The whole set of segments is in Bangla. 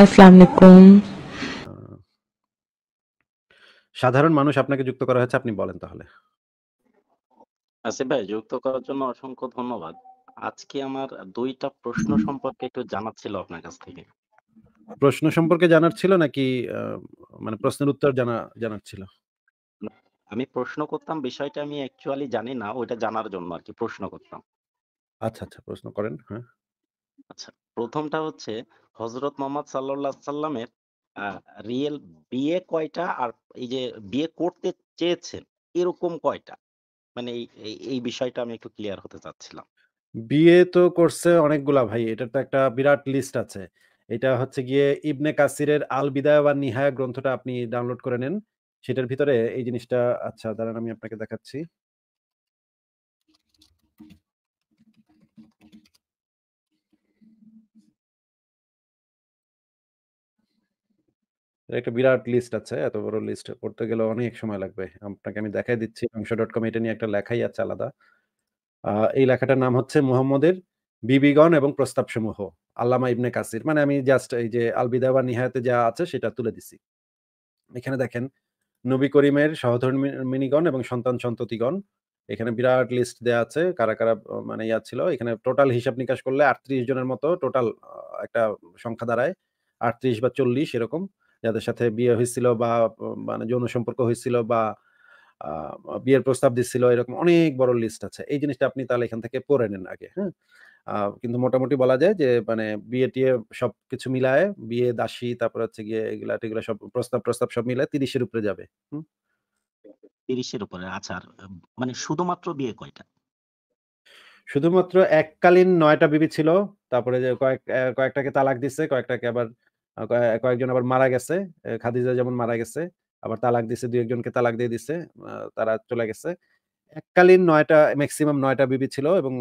আসসালামাইকুম সাধারণ মানুষ আপনাকে যুক্ত করা হয়েছে আপনি বলেন তাহলে আসিফ ভাই যুক্ত করার জন্য অসংখ্য ধন্যবাদ আজকে আমার দুইটা প্রশ্ন সম্পর্কে একটু জানার ছিল আপনার কাছ থেকে প্রশ্ন সম্পর্কে জানার ছিল নাকি মানে প্রশ্নের উত্তর জানা জানার ছিল আমি প্রশ্ন করতাম বিষয়টা আমি অ্যাকচুয়ালি জানি না ওইটা জানার জন্য আর কি প্রশ্ন করতাম আচ্ছা আচ্ছা প্রশ্ন করেন হ্যাঁ আচ্ছা প্রথমটা হচ্ছে হজরত মোহাম্মদ সাল্লাহ আলাইহি সাল্লামের রিয়েল বিয়ে কয়টা আর এই যে বিয়ে করতে চেয়েছেন এরকম কয়টা মানে এই এই বিষয়টা আমি একটু ক্লিয়ার হতে চাচ্ছিলাম বিয়ে তো করছে অনেকগুলা ভাই এটা তো একটা বিরাট লিস্ট আছে এটা হচ্ছে গিয়ে ইবনে কাসিরের আল বিদায় বা নিহায় গ্রন্থটা আপনি ডাউনলোড করে নেন সেটার ভিতরে এই জিনিসটা আচ্ছা দাঁড়ান আমি আপনাকে দেখাচ্ছি একটা বিরাট লিস্ট আছে এত বড় লিস্ট পড়তে গেলে অনেক সময় লাগবে আপনাকে আমি দেখাই দিচ্ছি অংশ ডট কম এটা নিয়ে একটা লেখাই আছে আলাদা এই লেখাটার নাম হচ্ছে মুহাম্মদের বিবিগণ এবং প্রস্তাব সমূহ আল্লামা ইবনে কাসির মানে আমি জাস্ট এই যে আলবিদা বা নিহায়তে যা আছে সেটা তুলে দিছি এখানে দেখেন নবী করিমের সহধর্মিনীগণ এবং সন্তান সন্ততিগণ এখানে বিরাট লিস্ট দেয়া আছে কারা কারা মানে ইয়া ছিল এখানে টোটাল হিসাব নিকাশ করলে আটত্রিশ জনের মতো টোটাল একটা সংখ্যা দাঁড়ায় আটত্রিশ বা চল্লিশ এরকম যাদের সাথে বিয়ে হয়েছিল বা মানে যৌন সম্পর্ক হয়েছিল বা বিয়ের প্রস্তাব দিচ্ছিল এরকম অনেক বড় লিস্ট আছে এই জিনিসটা আপনি তাহলে এখান থেকে পড়ে নেন আগে হ্যাঁ কিন্তু মোটামুটি বলা যায় যে মানে বিয়ে টিয়ে সব কিছু মিলায় বিয়ে দাসী তারপর হচ্ছে গিয়ে এগুলা টেগুলা সব প্রস্তাব প্রস্তাব সব মিলায় তিরিশের উপরে যাবে তিরিশের উপরে আচ্ছা মানে শুধুমাত্র বিয়ে কয়টা শুধুমাত্র এককালীন নয়টা বিবি ছিল তারপরে যে কয়েক কয়েকটাকে তালাক দিছে কয়েকটাকে আবার কয়েকজন আবার মারা গেছে খাদিজা যেমন মারা গেছে আবার তালাক দিছে দুই একজনকে তালাক দিয়ে দিছে তারা চলে গেছে এককালীন নয়টা ম্যাক্সিমাম নয়টা বিবি ছিল এবং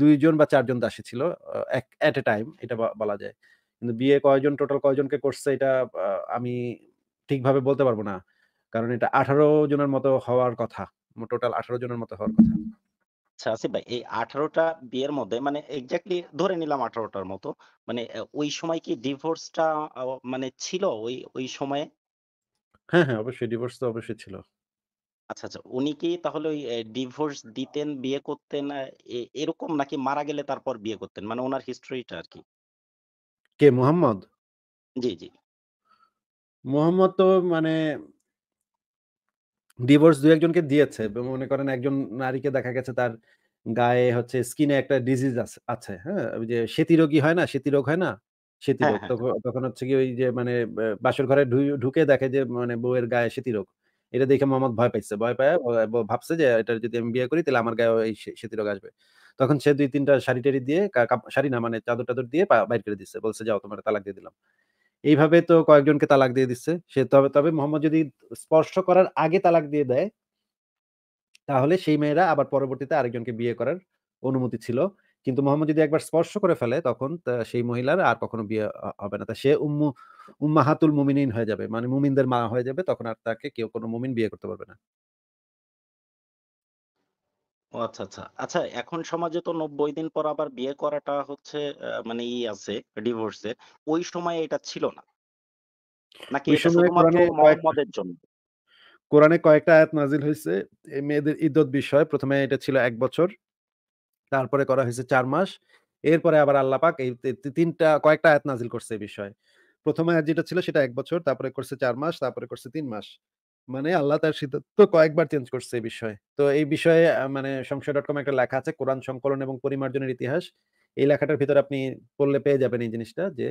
দুইজন বা চারজন দাসী ছিল এক এট এ টাইম এটা বলা যায় কিন্তু বিয়ে কয়জন টোটাল কয়জনকে করছে এটা আমি ঠিকভাবে বলতে পারবো না কারণ এটা আঠারো জনের মতো হওয়ার কথা টোটাল আঠারো জনের মতো হওয়ার কথা আচ্ছা আসিফ ভাই এই আঠারোটা বিয়ের মধ্যে মানে এক্স্যাক্টলি ধরে নিলাম আঠারোটার মতো মানে ওই সময় কি ডিভোর্সটা মানে ছিল ওই ওই সময়ে হ্যাঁ হ্যাঁ অবশ্যই ডিভোর্স তো অবশ্যই ছিল আচ্ছা আচ্ছা উনি কি তাহলে ওই ডিভোর্স দিতেন বিয়ে করতেন এরকম নাকি মারা গেলে তারপর বিয়ে করতেন মানে ওনার হিস্ট্রিটা আর কি কে মোহাম্মদ জি জি মোহাম্মদ তো মানে ডিভোর্স দু একজনকে দিয়েছে মনে করেন একজন নারীকে দেখা গেছে তার গায়ে হচ্ছে স্কিনে একটা ডিজিজ আছে হ্যাঁ ওই যে সেতি রোগী হয় না সেতি রোগ হয় না সেতি হ্যাঁ, রোগ হ্যাঁ, হ্যাঁ। তখন হচ্ছে কি ওই যে মানে বাসর ঘরে ঢুকে দেখে যে মানে বউয়ের গায়ে সেতি রোগ এটা দেখে মোহাম্মদ ভয় পাইছে ভয় পায় ভাবছে যে এটা যদি আমি বিয়ে করি তাহলে আমার গায়ে এই সেতি রোগ আসবে তখন সে দুই তিনটা শাড়ি টাড়ি দিয়ে শাড়ি না মানে চাদর টাদর দিয়ে বাইর করে দিচ্ছে বলছে যাও তোমার তালাক দিয়ে দিলাম এইভাবে তো কয়েকজনকে তালাক দিয়ে দিচ্ছে সে তবে তবে মোহাম্মদ যদি স্পর্শ করার আগে তালাক দিয়ে দেয় তাহলে সেই মেয়েরা আবার পরবর্তীতে আরেকজনকে বিয়ে করার অনুমতি ছিল কিন্তু মোহাম্মদ যদি একবার স্পর্শ করে ফেলে তখন সেই মহিলার আর কখনো বিয়ে হবে না তা সে উম্মু উম্মাহাতুল মুমিনিন হয়ে যাবে মানে মুমিনদের মা হয়ে যাবে তখন আর তাকে কেউ কোনো মুমিন বিয়ে করতে পারবে না ও আচ্ছা, আচ্ছা। আচ্ছা এখন সমাজে তো নব্বই দিন পর আবার বিয়ে করাটা হচ্ছে মানে ই আছে ডিভোর্সের। ওই সময় এটা ছিল না। নাকি ওই জন্য? কোরআনে কয়েকটা আয়াত নাজিল হয়েছে এই মেয়েদের ইদ্যত বিষয় প্রথমে এটা ছিল এক বছর। তারপরে করা হয়েছে চার মাস। এরপরে আবার আল্লাপাক এই তিনটা কয়েকটা আয়াত নাজিল করছে এই বিষয়ে। প্রথমে যেটা ছিল সেটা এক বছর, তারপরে করছে চার মাস, তারপরে করছে তিন মাস। মানে আল্লাহ তার সিদ্ধান্ত কয়েকবার চেঞ্জ করছে এই বিষয়ে তো এই বিষয়ে মানে সংশয় ডট কম একটা লেখা আছে কোরআন সংকলন এবং পরিমার্জনের ইতিহাস এই লেখাটার ভিতরে আপনি পড়লে পেয়ে যাবেন এই জিনিসটা যে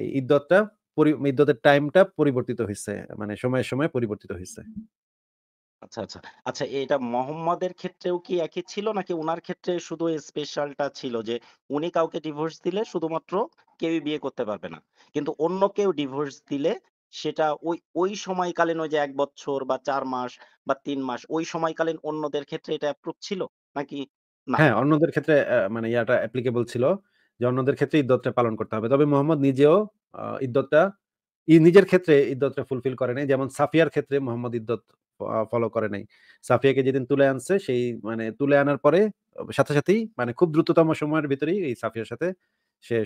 এই ইদ্যতটা ইদ্যতের টাইমটা পরিবর্তিত হয়েছে মানে সময়ে সময়ে পরিবর্তিত হয়েছে আচ্ছা আচ্ছা আচ্ছা এটা মোহাম্মদের ক্ষেত্রেও কি একই ছিল নাকি ওনার ক্ষেত্রে শুধু স্পেশালটা ছিল যে উনি কাউকে ডিভোর্স দিলে শুধুমাত্র কেউই বিয়ে করতে পারবে না কিন্তু অন্য কেউ ডিভোর্স দিলে সেটা ওই ওই সময়কালীন ওই যে এক বছর বা চার মাস বা তিন মাস ওই সময়কালীন অন্যদের ক্ষেত্রে এটা অ্যাপ্রুভ ছিল নাকি হ্যাঁ অন্যদের ক্ষেত্রে মানে ইয়াটা অ্যাপ্লিকেবল ছিল যে অন্যদের ক্ষেত্রে ইদ্দতটা পালন করতে হবে তবে মোহাম্মদ নিজেও আহ, ইদ্দতটা ই নিজের ক্ষেত্রে ইদ্দতটা ফুলফিল করে নাই যেমন সাফিয়ার ক্ষেত্রে মোহাম্মদ ইদ্দত ফলো করে নাই সাফিয়াকে যেদিন তুলে আনছে সেই মানে তুলে আনার পরে সাথে সাথেই মানে খুব দ্রুততম সময়ের ভিতরেই এই সাফিয়ার সাথে সে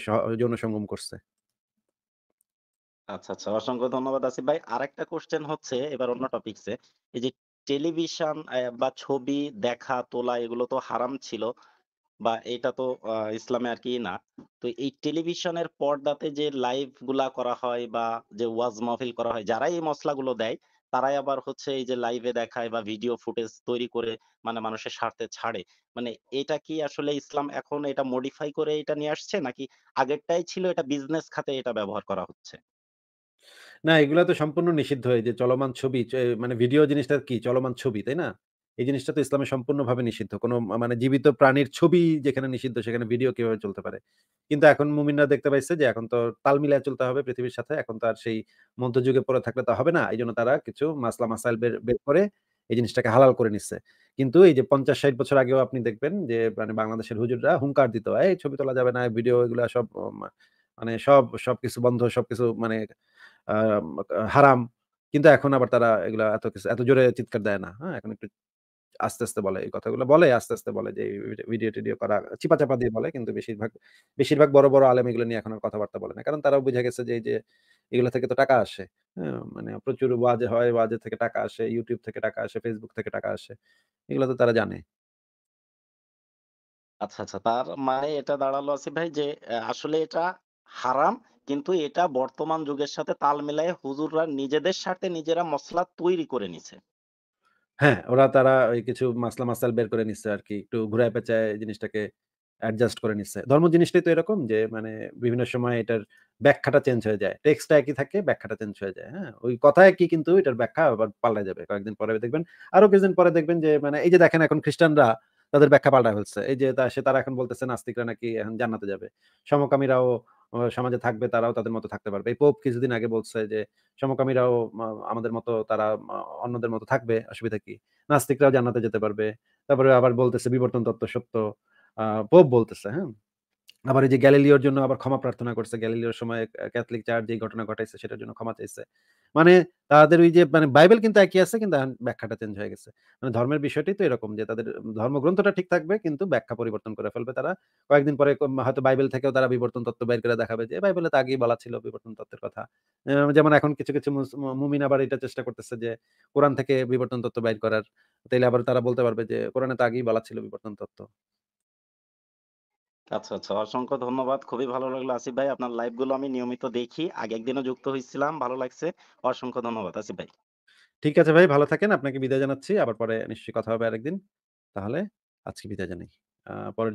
যৌন সঙ্গম করছে আচ্ছা, আচ্ছা। অসংখ্য ধন্যবাদ আসিফ ভাই। আরেকটা কোয়েশ্চেন হচ্ছে এবার অন্য টপিকস এ। এই যে টেলিভিশন বা ছবি দেখা, তোলা এগুলো তো হারাম ছিল বা এটা তো আ ইসলামে কি না। তো এই টেলিভিশনের পর্দাতে যে লাইভ গুলা করা হয় বা যে ওয়াজ মাহফিল করা হয়, যারাই এই মসলাগুলো দেয়, তারাই আবার হচ্ছে এই যে লাইভে দেখায় বা ভিডিও ফুটেজ তৈরি করে মানে মানুষের স্বার্থে ছাড়ে। মানে এটা কি আসলে ইসলাম এখন এটা মডিফাই করে এটা নিয়ে আসছে নাকি আগেরটাই ছিল এটা বিজনেস খাতে এটা ব্যবহার করা হচ্ছে? না এগুলো তো সম্পূর্ণ নিষিদ্ধ এই যে চলমান ছবি মানে ভিডিও জিনিসটা কি চলমান ছবি, তাই না? এই জিনিসটা তো ইসলামে সম্পূর্ণভাবে নিষিদ্ধ। কোনো মানে জীবিত প্রাণীর ছবি যেখানে নিষিদ্ধ সেখানে ভিডিও কিভাবে চলতে পারে? কিন্তু এখন মুমিনরা দেখতে পাইছে যে এখন তো তাল মিলায়ে চলতে হবে পৃথিবীর সাথে। এখন তো আর সেই মধ্যযুগে পরে থাকলে তো হবে না। এই জন্য তারা কিছু মাসলা মাসাইল বের বের করে এই জিনিসটাকে হালাল করে নিচ্ছে। কিন্তু এই যে পঞ্চাশ ষাট বছর আগেও আপনি দেখবেন যে মানে বাংলাদেশের হুজুররা হুঙ্কার দিত। এই ছবি তোলা যাবে না, ভিডিও এগুলা সব মানে সব সবকিছু বন্ধ, সবকিছু মানে হারাম কিন্তু এখন আবার তারা এগুলো এত কিছু এত জোরে চিৎকার দেয় না হ্যাঁ এখন একটু আস্তে আস্তে বলে এই কথাগুলো বলে আস্তে আস্তে বলে যে ভিডিও টিডিও করা চিপা চাপা দিয়ে বলে কিন্তু বেশিরভাগ বেশিরভাগ বড় বড় আলেম এগুলো নিয়ে এখন আর কথাবার্তা বলে না কারণ তারাও বুঝে গেছে যে যে এগুলো থেকে তো টাকা আসে হ্যাঁ, মানে প্রচুর ওয়াজে হয় ওয়াজে থেকে টাকা আসে ইউটিউব থেকে টাকা আসে ফেসবুক থেকে টাকা আসে এগুলো তো তারা জানে আচ্ছা আচ্ছা তার মানে এটা দাঁড়ালো আছে ভাই যে আসলে এটা হারাম কিন্তু এটা বর্তমান যুগের সাথে তাল মিলায়ে হুজুররা নিজেদের সাথে নিজেরা মশলা তৈরি করে নিছে হ্যাঁ, ওরা তারা ওই কিছু মাসলা মাসাল বের করে নিচ্ছে কি একটু ঘুরায় পেঁচায় জিনিসটাকে অ্যাডজাস্ট করে নিচ্ছে। ধর্ম জিনিসটাই তো এরকম যে মানে বিভিন্ন সময় এটার ব্যাখ্যাটা চেঞ্জ হয়ে যায়। টেক্সটটা একই থাকে, ব্যাখ্যাটা চেঞ্জ হয়ে যায়। হ্যাঁ? ওই কথা কি কিন্তু এটার ব্যাখ্যা আবার পাল্টা যাবে। কয়েকদিন পরে দেখবেন আরো কিছুদিন পরে দেখবেন যে মানে এই যে দেখেন এখন খ্রিস্টানরা তাদের ব্যাখ্যা পাল্টা ফেলছে। এই যে তা সে তারা এখন বলতেছে নাস্তিকরা নাকি এখন জান্নাতে যাবে। সমকামীরাও সমাজে থাকবে তারাও তাদের মতো থাকতে পারবে এই পোপ কিছুদিন আগে বলছে যে সমকামীরাও আমাদের মতো তারা অন্যদের মতো থাকবে অসুবিধা কি নাস্তিকরাও জানাতে যেতে পারবে তারপরে আবার বলতেছে বিবর্তন তত্ত্ব সত্য পোপ বলতেছে হ্যাঁ আবার এই যে গ্যালিলিওর জন্য আবার ক্ষমা প্রার্থনা করছে গ্যালিলিওর সময় ক্যাথলিক চার্চ যে ঘটনা ঘটাইছে সেটার জন্য ক্ষমা চাইছে মানে তাদের ওই যে মানে বাইবেল কিন্তু একই আছে কিন্তু ব্যাখ্যাটা চেঞ্জ হয়ে গেছে মানে ধর্মের বিষয়টি তো এরকম যে তাদের ধর্মগ্রন্থটা ঠিক থাকবে কিন্তু ব্যাখ্যা পরিবর্তন করে ফেলবে তারা কয়েকদিন পরে হয়তো বাইবেল থেকেও তারা বিবর্তন তত্ত্ব বের করে দেখাবে যে বাইবেলে তো আগেই বলা ছিল বিবর্তন তত্ত্বের কথা যেমন এখন কিছু কিছু মুমিন আবার এটা চেষ্টা করতেছে যে কোরআন থেকে বিবর্তন তত্ত্ব বের করার তাইলে আবার তারা বলতে পারবে যে কোরআনে তো আগেই বলা ছিল বিবর্তন তত্ত্ব আচ্ছা, আচ্ছা। অসংখ্য ধন্যবাদ। খুবই ভালো লাগলো আসিফ ভাই। আপনার গুলো আমি নিয়মিত দেখি। আগের দিনও যুক্ত হয়েছিলাম ভালো লাগছে। অসংখ্য ধন্যবাদ আসিফ ভাই। ঠিক আছে ভাই, ভালো থাকেন। আপনাকে বিদায় জানাচ্ছি। আবার পরে নিশ্চয়ই কথা হবে আরেকদিন। তাহলে আজকে বিদায় জানাই। আ পরের